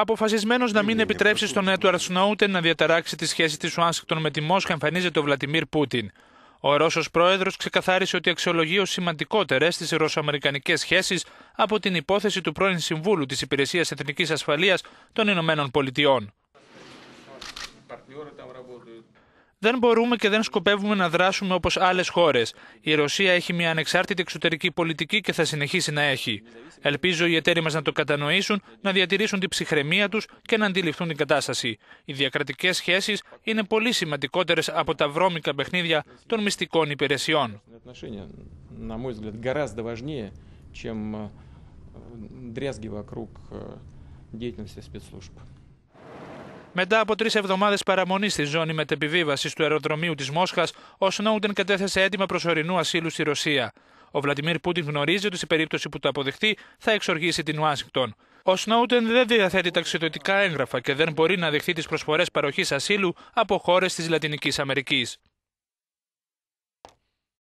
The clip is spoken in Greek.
Αποφασισμένος να μην επιτρέψει στον Έντουαρτ Σνόουτεν να διαταράξει τη σχέση της Ουάσιγκτον με τη Μόσχα, εμφανίζεται ο Βλατιμίρ Πούτιν. Ο Ρώσος πρόεδρος ξεκαθάρισε ότι αξιολογεί ως σημαντικότερες τις ρωσοαμερικανικές σχέσεις από την υπόθεση του πρώην συμβούλου της Υπηρεσίας Εθνικής Ασφαλείας των Ηνωμένων Πολιτειών. Δεν μπορούμε και δεν σκοπεύουμε να δράσουμε όπως άλλες χώρες. Η Ρωσία έχει μια ανεξάρτητη εξωτερική πολιτική και θα συνεχίσει να έχει. Ελπίζω οι εταίροι μας να το κατανοήσουν, να διατηρήσουν την ψυχραιμία τους και να αντιληφθούν την κατάσταση. Οι διακρατικές σχέσεις είναι πολύ σημαντικότερες από τα βρώμικα παιχνίδια των μυστικών υπηρεσιών. Μετά από τρεις εβδομάδες παραμονής στη ζώνη μετεπιβίβασης του αεροδρομίου της Μόσχας, ο Σνόουντεν κατέθεσε έτοιμα προσωρινού ασύλου στη Ρωσία. Ο Βλαντιμίρ Πούτιν γνωρίζει ότι σε περίπτωση που το αποδεχτεί θα εξοργήσει την Ουάσιγκτον. Ο Σνόουτεν δεν διαθέτει ταξιδιωτικά έγγραφα και δεν μπορεί να δεχθεί τις προσφορές παροχής ασύλου από χώρες της Λατινικής Αμερικής.